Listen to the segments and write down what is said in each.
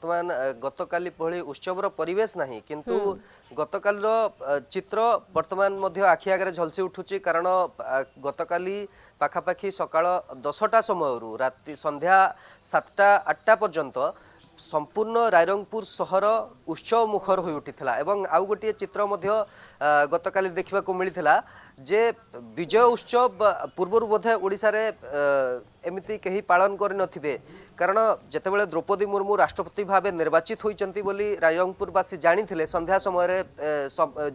ବର୍ତ୍ତମାନ ଗତକାଲି ଭଳି ଉତ୍ସବର ପରିବେଶ ନାହିଁ କିନ୍ତୁ ଗତକାଲିର ଚିତ୍ର ବର୍ତ୍ତମାନ ମଧ୍ୟ ଆଖି ଆଗରେ ଝଲସି ଉଠୁଛି କାରଣ ଗତକାଲି ପାଖାପାଖି ସକାଳ ଦଶଟା ସମୟରୁ ରାତି ସନ୍ଧ୍ୟା ସାତଟା ଆଠଟା ପର୍ଯ୍ୟନ୍ତ সম্পূর্ণ রায়রংপুর সহর উৎসব মুখর হয়ে উঠি এবং আউ গোটিয়ে চিত্র মধ্য গতকাল দেখা মিলি যে বিজয় উৎসব পূর্বর বোধে ওড়শার ଏମିତି କେହି ପାଳନ କରିନଥିବେ କାରଣ ଯେତେବେଳେ ଦ୍ରୌପଦୀ ମୁର୍ମୁ ରାଷ୍ଟ୍ରପତି ଭାବେ ନିର୍ବାଚିତ ହୋଇଛନ୍ତି ବୋଲି ରାଜଙ୍ଗପୁରବାସୀ ଜାଣିଥିଲେ ସନ୍ଧ୍ୟା ସମୟରେ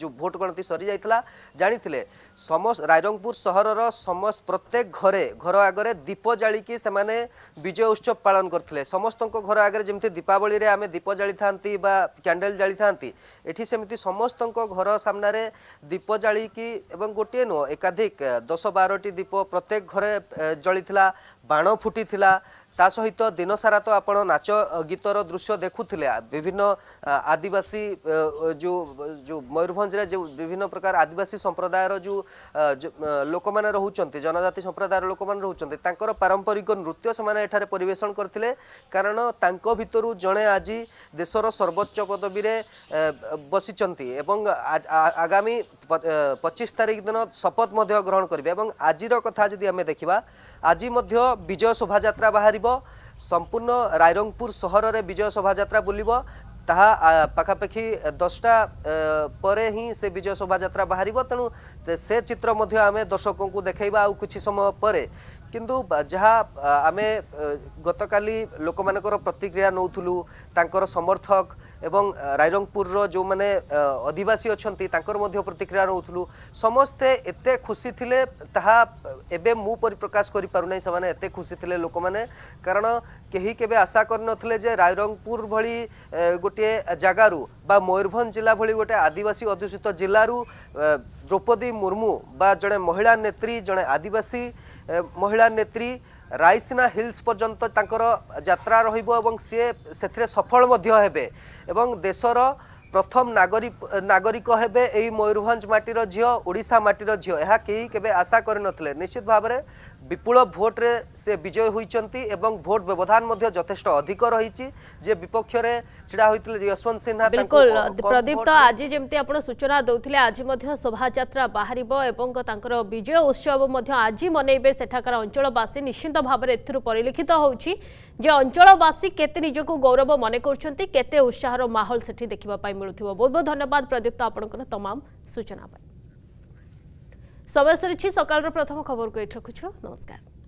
ଯେଉଁ ଭୋଟ ଗଣତି ସରିଯାଇଥିଲା ଜାଣିଥିଲେ ସମ ରାଜଙ୍ଗପୁର ସହରର ସମସ୍ତ ପ୍ରତ୍ୟେକ ଘରେ ଘର ଆଗରେ ଦୀପ ଜାଳିକି ସେମାନେ ବିଜୟ ଉତ୍ସବ ପାଳନ କରିଥିଲେ ସମସ୍ତଙ୍କ ଘର ଆଗରେ ଯେମିତି ଦୀପାବଳିରେ ଆମେ ଦୀପ ଜାଳିଥାନ୍ତି ବା କ୍ୟାଣ୍ଡେଲ ଜାଳିଥାନ୍ତି ଏଠି ସେମିତି ସମସ୍ତଙ୍କ ଘର ସାମ୍ନାରେ ଦୀପ ଜାଳିକି ଏବଂ ଗୋଟିଏ ନୁହଁ ଏକାଧିକ ଦଶ ବାରଟି ଦୀପ ପ୍ରତ୍ୟେକ ଘରେ ଜଳିଥିଲା ବାଣ ଫୁଟିଥିଲା ତା ସହିତ ଦିନସାରା ତ ଆପଣ ନାଚ ଗୀତର ଦୃଶ୍ୟ ଦେଖୁଥିଲେ ବିଭିନ୍ନ ଆଦିବାସୀ ଯେଉଁ ଯେଉଁ ମୟୂରଭଞ୍ଜରେ ଯେଉଁ ବିଭିନ୍ନ ପ୍ରକାର ଆଦିବାସୀ ସମ୍ପ୍ରଦାୟର ଯେଉଁ ଲୋକମାନେ ରହୁଛନ୍ତି ଜନଜାତି ସମ୍ପ୍ରଦାୟର ଲୋକମାନେ ରହୁଛନ୍ତି ତାଙ୍କର ପାରମ୍ପରିକ ନୃତ୍ୟ ସେମାନେ ଏଠାରେ ପରିବେଷଣ କରିଥିଲେ କାରଣ ତାଙ୍କ ଭିତରୁ ଜଣେ ଆଜି ଦେଶର ସର୍ବୋଚ୍ଚ ପଦବୀରେ ବସିଛନ୍ତି ଏବଂ ଆଗାମୀ ପଚିଶ ତାରିଖ ଦିନ ଶପଥ ମଧ୍ୟ ଗ୍ରହଣ କରିବେ ଏବଂ ଆଜିର କଥା ଯଦି ଆମେ ଦେଖିବା ଆଜି ମଧ୍ୟ ବିଜୟ ଶୋଭାଯାତ୍ରା ବାହାରିବ ଯିବ ସମ୍ପୂର୍ଣ୍ଣ ରାଇରଙ୍ଗପୁର ସହରରେ ବିଜୟ ଶୋଭାଯାତ୍ରା ବୁଲିବ ତାହା ପାଖାପାଖି ଦଶଟା ପରେ ହିଁ ସେ ବିଜୟ ଶୋଭାଯାତ୍ରା ବାହାରିବ ତେଣୁ ସେ ଚିତ୍ର ମଧ୍ୟ ଆମେ ଦର୍ଶକଙ୍କୁ ଦେଖାଇବା ଆଉ କିଛି ସମୟ ପରେ କିନ୍ତୁ ଯାହା ଆମେ ଗତକାଲି ଲୋକମାନଙ୍କର ପ୍ରତିକ୍ରିୟା ନେଉଥିଲୁ ତାଙ୍କର ସମର୍ଥକ এবং রায়রঙ্গপুরর যে অধিবাসী অনেক তাঁর মধ্যে প্রতিক্রিয়া রুলু সমস্তে এতে খুশি লে তাহা এবে মু পরিপ্রকাশ করে পু না সে এত খুশি লে লোক মানে কারণ কেহি কেবে আশা করে নলে যে রায়রঙ্গপুর ভি গোটিয়ে জায়গার বা ময়ূরভঞ্জ জেলা ভি গোটে আদিবাসী অধ্যুষিত জেলার দ্রৌপদী মুর্মু বা জনে মহিলা নেত্রী জনে আদিবাসী মহিলা নেত্রী ରାଇସିନା ହିଲ୍ସ ପର୍ଯ୍ୟନ୍ତ ତାଙ୍କର ଯାତ୍ରା ରହିବ ଏବଂ ସିଏ ସେଥିରେ ସଫଳ ମଧ୍ୟ ହେବେ ଏବଂ ଦେଶର ପ୍ରଥମ ନାଗରିକ ହେବେ ଏହି ମୟୂରଭଞ୍ଜ ମାଟିର ଝିଅ ଓଡ଼ିଶା ମାଟିର ଝିଅ ଏହା କେହି କେବେ ଆଶା କରିନଥିଲେ ନିଶ୍ଚିତ ଭାବରେ বিপুল ভোটরে সে বিজয় হয়েছেন এবং ভোট ব্যবধান যথেষ্ট অধিক রয়েছে যে বিপক্ষে ছিড়া হয়েছিল যশবন্ত সিনহা বিলকুল প্রদীপ তো আজ যেমতি আপনার সূচনা দেউলে আজ শোভাযাত্রা বাহার এবং তাঁর বিজয় উৎসব আজ মনেবে সেঠাকার অঞ্চলবাসী নিশ্চিন্ত ভাবে এর পরিলক্ষিত হচ্ছে যে অঞ্চলবাসী কেতে নিজকে গৌরব মনে করছেন কেতে উৎসাহর মাহল সেটি দেখা মিলুব বহু বহু ধন্যবাদ প্রদীপ্ত আপনার তমাম সূচনা পাই समय सरी सकाल र प्रथम खबरको एट रकुछु नमस्कार